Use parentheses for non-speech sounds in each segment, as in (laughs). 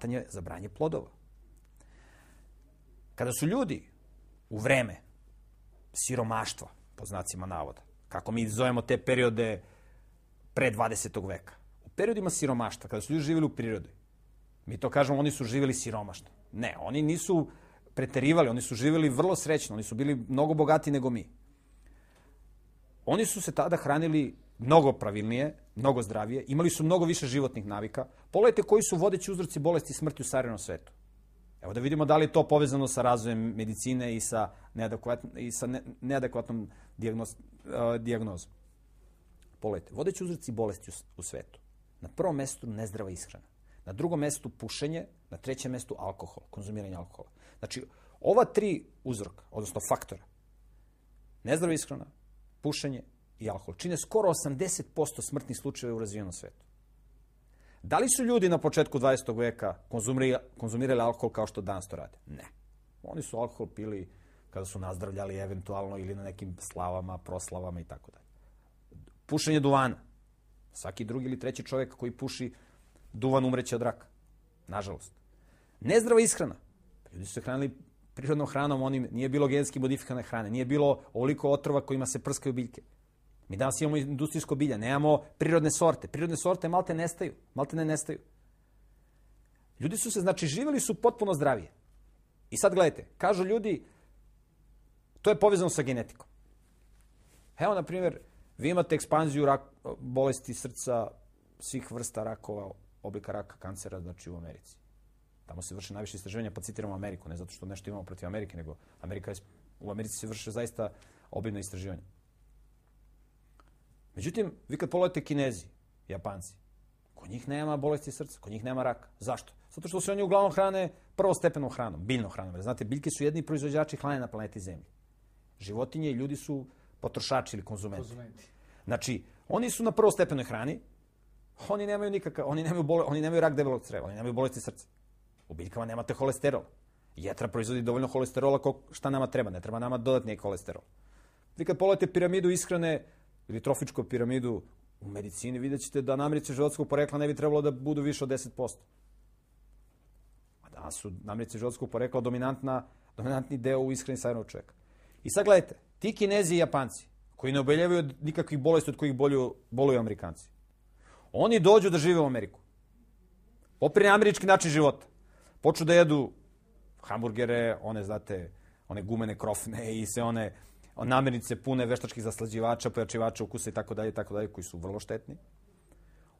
pitanje za branje plodova. Kada su ljudi u vreme siromaštva, po znacima navoda, kako mi zovemo te periode pre 20. veka, u periodima siromaštva, kada su ljudi živjeli u prirodi, mi to kažemo oni su živjeli siromaštvo. Ne, oni nisu preterivali, oni su živjeli vrlo srećno, oni su bili mnogo bogati nego mi. Oni su se tada hranili mnogo pravilnije, mnogo zdravije, imali su mnogo više životnih navika. Pogledajte koji su vodeći uzroci bolesti i smrti u savremenom svetu. Evo da vidimo da li je to povezano sa razvojem medicine i sa, neadekvatn, i sa ne, neadekvatnom diagnoz, uh, e, diagnozom. Pogledajte, vodeći uzroci bolesti u, u svetu. Na prvom mestu nezdrava ishrana. Na drugom mestu pušenje, na trećem mestu alkohol, konzumiranje alkohola. Znači, ova tri uzroka, odnosno faktora, nezdrava ishrana, pušenje i alkohol čine skoro 80% smrtnih slučajeva u razvijenom svetu. Da li su ljudi na početku 20. veka konzumirali, konzumirali alkohol kao što danas to rade? Ne. Oni su alkohol pili kada su nazdravljali eventualno ili na nekim slavama, proslavama i tako dalje. Pušenje duvana. Svaki drugi ili treći čovjek koji puši duvan umreće od raka. Nažalost. Nezdrava ishrana. Ljudi su se hranili prirodnom hranom, onim, nije bilo genetski modifikane hrane, nije bilo ovoliko otrova kojima se prskaju biljke. Mi danas imamo industrijsko bilje, nemamo prirodne sorte. Prirodne sorte malte nestaju, malte ne nestaju. Ljudi su se, znači, živjeli su potpuno zdravije. I sad gledajte, kažu ljudi, to je povezano sa genetikom. Evo, na primjer, vi imate ekspanziju rak, bolesti srca, svih vrsta rakova, oblika raka, kancera, znači u Americi. Tamo se vrše najviše istraživanja, pa citiramo Ameriku, ne zato što nešto imamo protiv Amerike, nego Amerika je, u Americi se vrše zaista obimno istraživanje. Međutim, vi kad pogledate Kinezi, Japanci, kod njih nema bolesti srca, kod njih nema raka. Zašto? Zato što se oni uglavnom hrane prvostepenom hranom, biljnom hranom. Znate, biljke su jedni proizvođači hrane na planeti Zemlji. Životinje i ljudi su potrošači ili konzumenti. konzumenti. Znači, oni su na prvostepenoj hrani, oni nemaju nikakav, oni nemaju, bole, oni nemaju rak debelog creva, oni nemaju bolesti srca. U biljkama nemate holesterol. Jetra proizvodi dovoljno holesterola šta nama treba, ne treba nama dodatni kolesterol. Vi kad pogledate piramidu ishrane, ili trofičku piramidu u medicini, vidjet ćete da namirice životskog porekla ne bi trebalo da budu više od 10%. A danas su namirice životskog porekla dominantna, dominantni deo u ishrani sajnog čoveka. I sad gledajte, ti kinezi i japanci, koji ne obeljevaju od nikakvih bolesti od kojih boluju, boluju amerikanci, oni dođu da žive u Ameriku. na američki način života. Poču da jedu hamburgere, one, znate, one gumene krofne i sve one namirnice pune veštačkih zaslađivača, pojačivača ukusa i tako dalje, tako dalje, koji su vrlo štetni.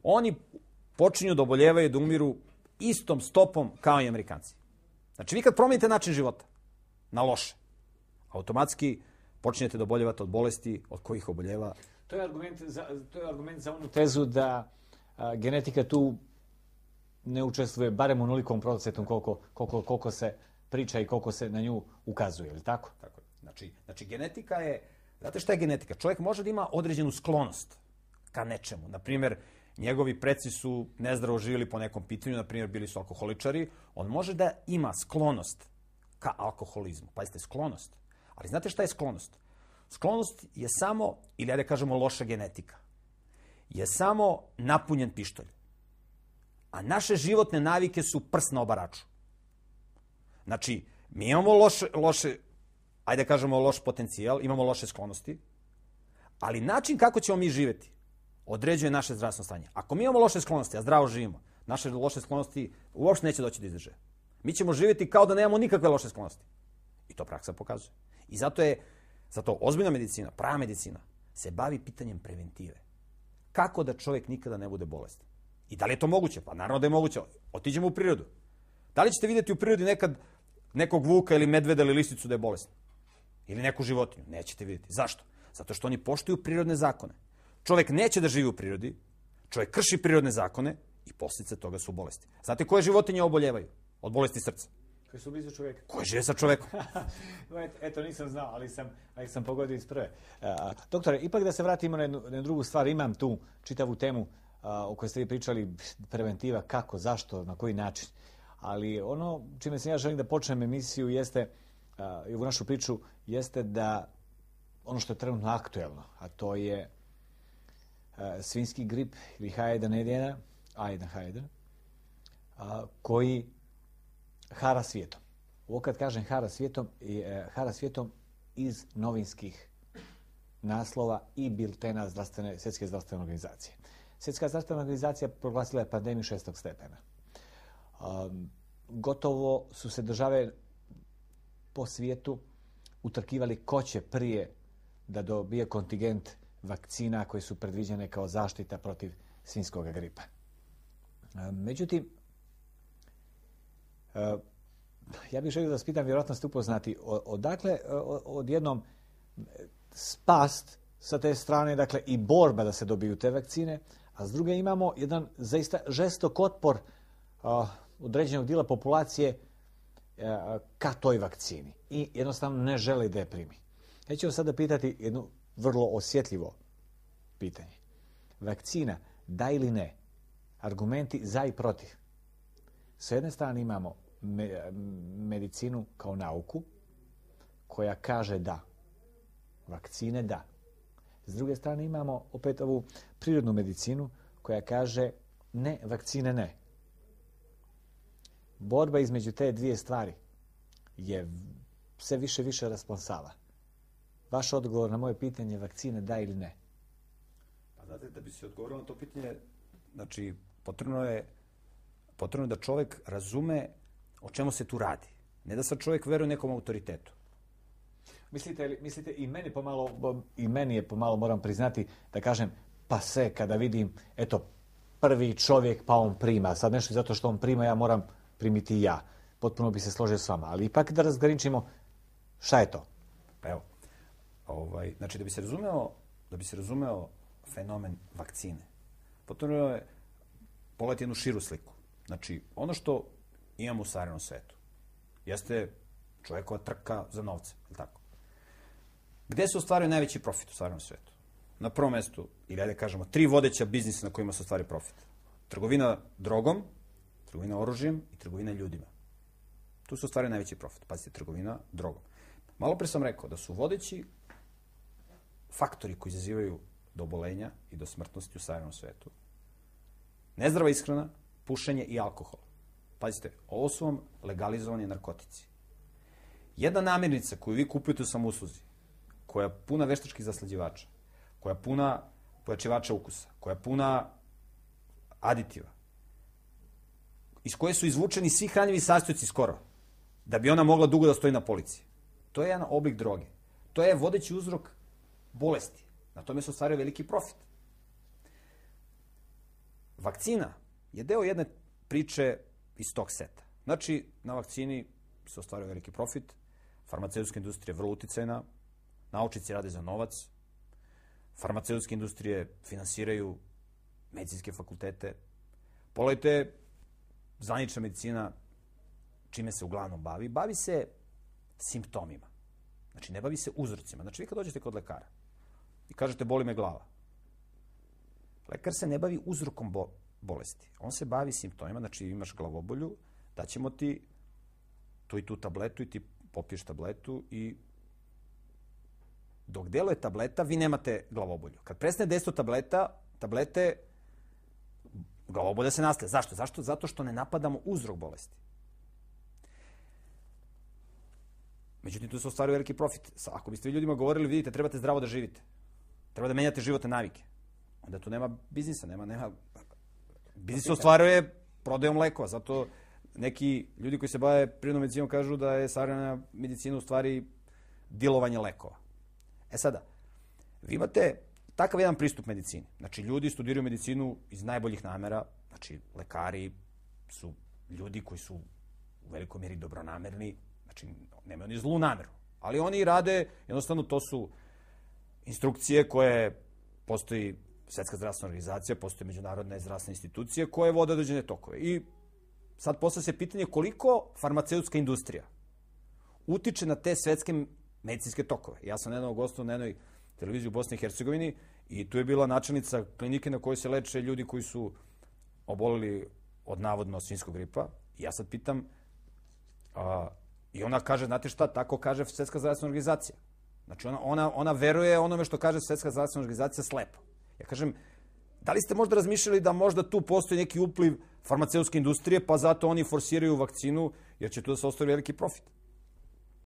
Oni počinju da oboljevaju da umiru istom stopom kao i Amerikanci. Znači, vi kad promenite način života na loše, automatski počinjete da oboljevate od bolesti od kojih oboljeva. To je argument za, to je argument za onu tezu da a, genetika tu ne učestvuje barem u nulikom procentu koliko, koliko, koliko se priča i koliko se na nju ukazuje, ili tako? Tako Znači, znači genetika je, znate šta je genetika? Čovjek može da ima određenu sklonost ka nečemu. Naprimjer, njegovi preci su nezdravo živjeli po nekom pitanju, na bili su alkoholičari, on može da ima sklonost ka alkoholizmu. Pazite, sklonost. Ali znate šta je sklonost? Sklonost je samo, ili da kažemo loša genetika, je samo napunjen pištolj. A naše životne navike su prst na obaraču. Znači, mi imamo loše, loše ajde da kažemo, loš potencijal, imamo loše sklonosti, ali način kako ćemo mi živeti određuje naše zdravstveno stanje. Ako mi imamo loše sklonosti, a zdravo živimo, naše loše sklonosti uopšte neće doći da izdrže. Mi ćemo živeti kao da nemamo nikakve loše sklonosti. I to praksa pokazuje. I zato je, zato ozbiljna medicina, prava medicina, se bavi pitanjem preventive. Kako da čovjek nikada ne bude bolestan? I da li je to moguće? Pa naravno da je moguće. Otiđemo u prirodu. Da li ćete vidjeti u prirodi nekad nekog vuka ili medveda ili listicu da je bolestan? ili neku životinju. Nećete vidjeti. Zašto? Zato što oni poštuju prirodne zakone. Čovek neće da živi u prirodi, čovek krši prirodne zakone i posljedice toga su bolesti. Znate koje životinje oboljevaju od bolesti srca? Koje su blizu čoveka. Koje žive sa čovekom. (laughs) Eto, nisam znao, ali sam, ali sam pogodio iz prve. doktore, ipak da se vratimo na jednu, na drugu stvar. Imam tu čitavu temu o kojoj ste vi pričali, preventiva, kako, zašto, na koji način. Ali ono čime se ja želim da počnem emisiju jeste uh, Uh, i u našu priču jeste da ono što je trenutno aktuelno, a to je uh, svinski grip ili H1N1, A1H1, uh, koji hara svijetom. Ovo kad kažem hara svijetom, e, hara svijetom iz novinskih naslova i biltena zdravstvene, Svjetske zdravstvene organizacije. Svjetska zdravstvena organizacija proglasila je pandemiju šestog stepena. Um, gotovo su se države po svijetu utrkivali ko će prije da dobije kontingent vakcina koje su predviđene kao zaštita protiv svinskog gripa. Međutim, ja bih želio da vas pitam, vjerojatno ste upoznati, odakle odjednom spast sa te strane, dakle i borba da se dobiju te vakcine, a s druge imamo jedan zaista žestok otpor određenog dila populacije E, ka toj vakcini i jednostavno ne želi da je primi. Ja ću vam sada pitati jedno vrlo osjetljivo pitanje. Vakcina, da ili ne? Argumenti za i protiv. S jedne strane imamo me, medicinu kao nauku koja kaže da. Vakcine da. S druge strane imamo opet ovu prirodnu medicinu koja kaže ne, vakcine ne borba između te dvije stvari je sve više više rasponsava. Vaš odgovor na moje pitanje vakcine da ili ne? Pa znate, da bi se odgovorilo na to pitanje, znači, potrebno je potrebno je da čovek razume o čemu se tu radi. Ne da sad čovek veruje nekom autoritetu. Mislite, li, mislite i meni pomalo, i meni je pomalo, moram priznati, da kažem, pa se kada vidim, eto, prvi čovjek, pa on prima. Sad nešto zato što on prima, ja moram primiti ja. Potpuno bi se složio s vama. Ali ipak da razgraničimo šta je to. Pa evo, ovaj, znači da bi se razumeo, da bi se razumeo fenomen vakcine, potrebno je pogledati jednu širu sliku. Znači, ono što imamo u savremenom svetu jeste čovjekova trka za novce, je tako? Gde se ostvaruje najveći profit u savremenom svetu? Na prvom mestu, ili ajde da kažemo, tri vodeća biznisa na kojima se ostvaruje profit. Trgovina drogom, Trgovina oružjem i trgovina ljudima. Tu se ostvaruje najveći profit. Pazite, trgovina drogom. Malo pre sam rekao da su vodeći faktori koji izazivaju do obolenja i do smrtnosti u savjenom svetu. Nezdrava ishrana, pušenje i alkohol. Pazite, ovo su vam legalizovani narkotici. Jedna namirnica koju vi kupujete u samusluzi, koja je puna veštačkih zaslađivača, koja je puna pojačivača ukusa, koja je puna aditiva, iz koje su izvučeni svi hranjivi sastojci skoro, da bi ona mogla dugo da stoji na polici. To je jedan oblik droge. To je vodeći uzrok bolesti. Na tome se ostvario veliki profit. Vakcina je deo jedne priče iz tog seta. Znači, na vakcini se ostvario veliki profit, farmaceutska industrija je vrlo uticajna, naučici rade za novac, farmaceutske industrije finansiraju medicinske fakultete. Pogledajte zvanična medicina čime se uglavnom bavi, bavi se simptomima. Znači, ne bavi se uzrocima. Znači, vi kad dođete kod lekara i kažete boli me glava, lekar se ne bavi uzrokom bo bolesti. On se bavi simptomima, znači imaš glavobolju, daćemo ti tu i tu tabletu i ti popiješ tabletu i dok deluje tableta, vi nemate glavobolju. Kad prestane desto da tableta, tablete, Glavobolja da se nastaje. Zašto? Zašto? Zato što ne napadamo uzrok bolesti. Međutim, tu se ostvaruje veliki profit. Ako biste vi ljudima govorili, vidite, trebate zdravo da živite. Treba da menjate životne navike. Onda tu nema biznisa, nema, nema... Biznis se ostvaruje prodajom lekova. Zato neki ljudi koji se bave prirodnom medicinom kažu da je sarana medicina u stvari dilovanje lekova. E sada, vi imate takav jedan pristup medicini. Znači, ljudi studiraju medicinu iz najboljih namera, znači, lekari su ljudi koji su u velikoj mjeri dobronamerni, znači, nemaju ni zlu nameru. Ali oni rade, jednostavno, to su instrukcije koje postoji Svetska zdravstvena organizacija, postoje međunarodne zdravstvene institucije koje vode određene tokove. I sad postoje se pitanje koliko farmaceutska industrija utiče na te svetske medicinske tokove. Ja sam na jednom gostu na jednoj televiziji u Bosni i Hercegovini I tu je bila načelnica klinike na kojoj se leče ljudi koji su obolili od navodno svinskog gripa. I ja sad pitam, a, i ona kaže, znate šta, tako kaže Svetska zdravstvena organizacija. Znači ona, ona, ona veruje onome što kaže Svetska zdravstvena organizacija slepo. Ja kažem, da li ste možda razmišljali da možda tu postoji neki upliv farmaceutske industrije, pa zato oni forsiraju vakcinu, jer će tu da se ostavi veliki profit?